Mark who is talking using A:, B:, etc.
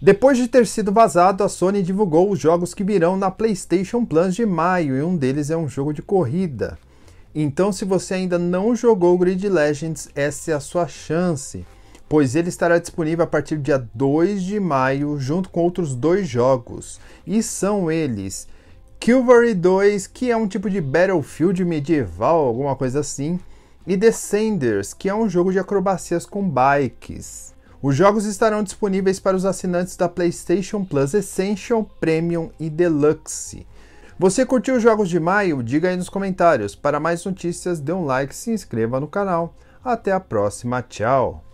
A: Depois de ter sido vazado, a Sony divulgou os jogos que virão na PlayStation Plus de maio e um deles é um jogo de corrida. Então, se você ainda não jogou Grid Legends, essa é a sua chance, pois ele estará disponível a partir do dia 2 de maio, junto com outros dois jogos. E são eles: Kilvery 2, que é um tipo de Battlefield medieval, alguma coisa assim, e Descenders, que é um jogo de acrobacias com bikes. Os jogos estarão disponíveis para os assinantes da PlayStation Plus Essential, Premium e Deluxe. Você curtiu os jogos de maio? Diga aí nos comentários. Para mais notícias, dê um like, e se inscreva no canal. Até a próxima, tchau!